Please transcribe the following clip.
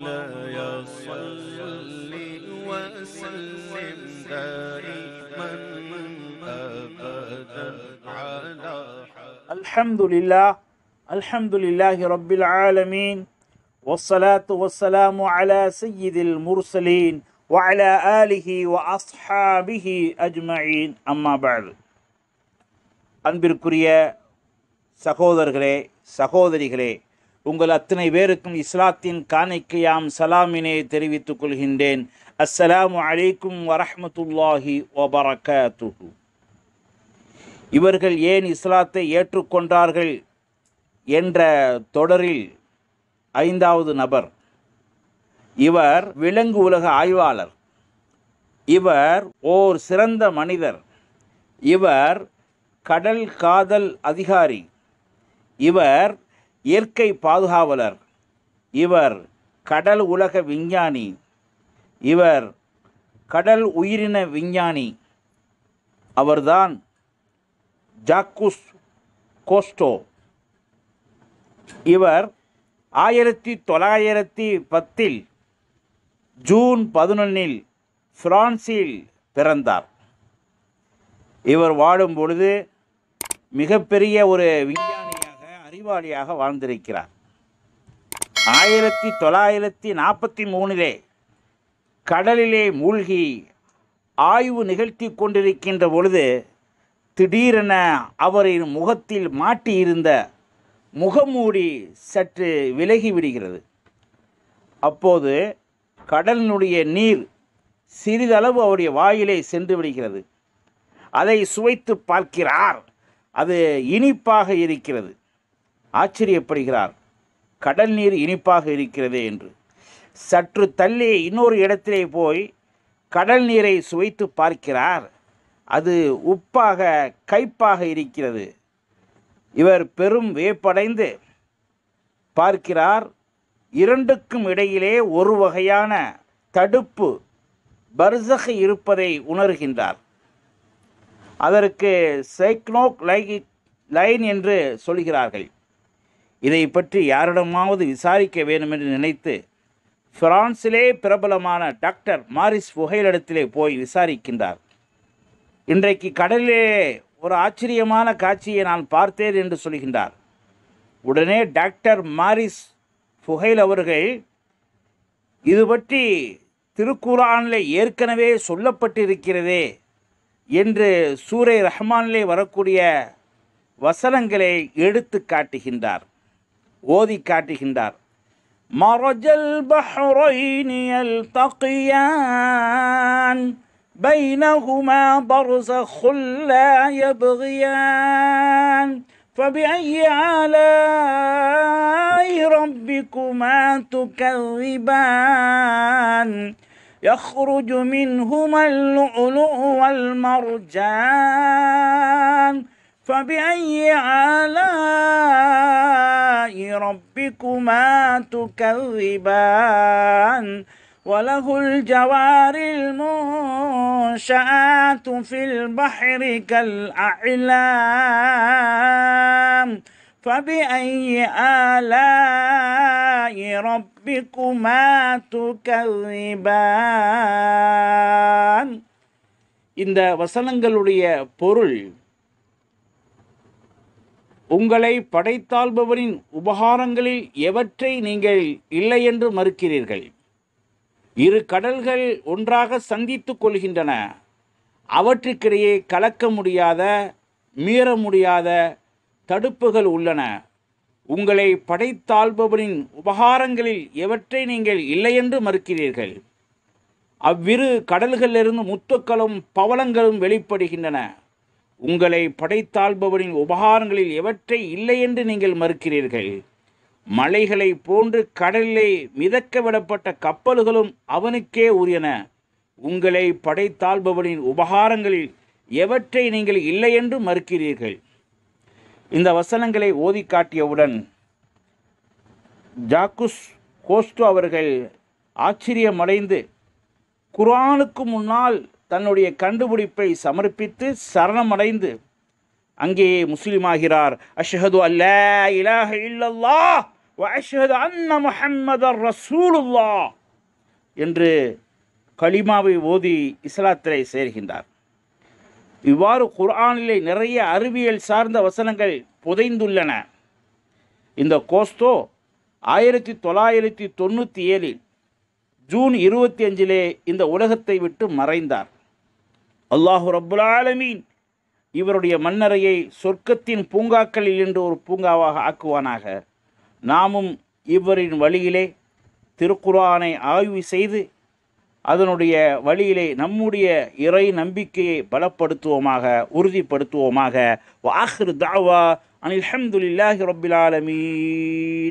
لا يصلي وسلم دائما أبدا على الحمد لله الحمد لله رب العالمين والصلاة والسلام على سيد المرسلين وعلى آله وأصحابه أجمعين أما بعد أنبركريا سخوذر سخوذرغلي உங்கள் அத்தனை பேருக்கும் இஸ்லாத்தின் காணிக்கையாம் சலாமினை தெரிவித்துக் கொள்கின்றேன் அஸ்லாம் அலைக்கும் வரஹமத்துல்லாஹி வபரகாத்துஹு இவர்கள் ஏன் இஸ்லாத்தை ஏற்றுக்கொண்டார்கள் என்ற தொடரில் ஐந்தாவது நபர் இவர் விலங்கு உலக ஆய்வாளர் இவர் ஓர் சிறந்த மனிதர் இவர் கடல் காதல் அதிகாரி இவர் இயற்கை பாதுகாவலர் இவர் கடல் உலக விஞ்ஞானி இவர் கடல் உயிரின விஞ்ஞானி அவர்தான் ஜாக்குஸ் கோஸ்டோ இவர் ஆயிரத்தி தொள்ளாயிரத்தி பத்தில் ஜூன் பதினொன்னில் பிரான்சில் பிறந்தார் இவர் வாடும் பொழுது மிகப்பெரிய ஒரு விஞ்ஞான அறிவாளியாக வாழ்ந்திருக்கிறார் ஆயிரத்தி தொள்ளாயிரத்தி நாற்பத்தி மூணிலே கடலிலே மூழ்கி ஆய்வு நிகழ்த்தி கொண்டிருக்கின்ற பொழுது திடீரென அவரின் முகத்தில் மாட்டியிருந்த முகமூடி சற்று விலகி விடுகிறது அப்போது கடலினுடைய நீர் சிறிதளவு அவருடைய வாயிலே சென்று விடுகிறது அதை சுவைத்து பார்க்கிறார் அது இனிப்பாக இருக்கிறது ஆச்சரியப்படுகிறார் கடல் நீர் இனிப்பாக இருக்கிறதே என்று சற்று தள்ளி இன்னொரு இடத்திலே போய் கடல் நீரை சுவைத்து பார்க்கிறார் அது உப்பாக கைப்பாக இருக்கிறது இவர் பெரும் வேப்படைந்து பார்க்கிறார் இரண்டுக்கும் இடையிலே ஒரு வகையான தடுப்பு பர்சக இருப்பதை உணர்கின்றார் அதற்கு சைக்னோக் லைன் என்று சொல்கிறார்கள் இதை பற்றி யாரிடமாவது விசாரிக்க வேண்டும் என்று நினைத்து பிரான்சிலே பிரபலமான டாக்டர் மாரிஸ் புகையிலிடத்திலே போய் விசாரிக்கின்றார் இன்றைக்கு கடலிலே ஒரு ஆச்சரியமான காட்சியை நான் பார்த்தேன் என்று சொல்கின்றார் உடனே டாக்டர் மாரிஸ் புகையில் அவர்கள் இது பற்றி திருக்குறானில் ஏற்கனவே சொல்லப்பட்டிருக்கிறதே என்று சூரை ரஹ்மானிலே வரக்கூடிய வசனங்களை எடுத்து காட்டுகின்றார் ஓதி காட்டுகின்றார் மரஜல் பஹ்ரைன் யல்தகியான் بينهما برزخ لا يبغيان فبأي آلاء ربكما تكذبان يخرج منهما اللؤلؤ والمرجان فبأي آلاء ربكما تكذبان وله الجوار المنشآت في البحر كالأعلام فبأي آلاء ربكما تكذبان இந்த வசனங்களுடைய பொருள் உங்களை படைத்தாள்பவரின் உபகாரங்களில் எவற்றை நீங்கள் இல்லை என்று மறுக்கிறீர்கள் இரு கடல்கள் ஒன்றாக சந்தித்து கொள்கின்றன அவற்றுக்கிடையே கலக்க முடியாத மீற முடியாத தடுப்புகள் உள்ளன உங்களை படைத்தாள்பவரின் உபகாரங்களில் எவற்றை நீங்கள் இல்லை என்று மறுக்கிறீர்கள் அவ்விரு கடல்களிலிருந்து முத்துக்களும் பவளங்களும் வெளிப்படுகின்றன உங்களை படைத்தாள்பவனின் உபகாரங்களில் எவற்றை இல்லை என்று நீங்கள் மறுக்கிறீர்கள் மலைகளை போன்று கடலிலே மிதக்க விடப்பட்ட கப்பல்களும் அவனுக்கே உரியன உங்களை படைத்தாள்பவரின் உபகாரங்களில் எவற்றை நீங்கள் இல்லை என்று மறுக்கிறீர்கள் இந்த வசனங்களை ஓதி காட்டியவுடன் ஜாக்குஸ் கோஸ்டோ அவர்கள் ஆச்சரியமடைந்து குரானுக்கு முன்னால் தன்னுடைய கண்டுபிடிப்பை சமர்ப்பித்து சரணமடைந்து அங்கே முஸ்லீமாகிறார் அஷ்ஹது அல்ல இலாஹ இல்லல்லா அஷ்ஹது அன்ன முஹம்மதர் ரசூலுல்லா என்று களிமாவை ஓதி இஸ்லாத்திரை சேர்கின்றார் இவ்வாறு குர்ஆனிலே நிறைய அறிவியல் சார்ந்த வசனங்கள் புதைந்துள்ளன இந்த கோஸ்தோ ஆயிரத்தி தொள்ளாயிரத்தி தொண்ணூற்றி ஏழில் ஜூன் இருபத்தி அஞ்சிலே இந்த உலகத்தை விட்டு மறைந்தார் அல்லாஹு ரப்புல் ஆலமீன் இவருடைய மன்னரையை சொர்க்கத்தின் பூங்காக்களில் என்று ஒரு பூங்காவாக ஆக்குவானாக நாமும் இவரின் வழியிலே திருக்குரானை ஆய்வு செய்து அதனுடைய வழியிலே நம்முடைய இறை நம்பிக்கையை பலப்படுத்துவோமாக உறுதிப்படுத்துவோமாக வாஹ்ரு தாவா அனில் அஹமதுல்லாஹி ரபில் ஆலமீன்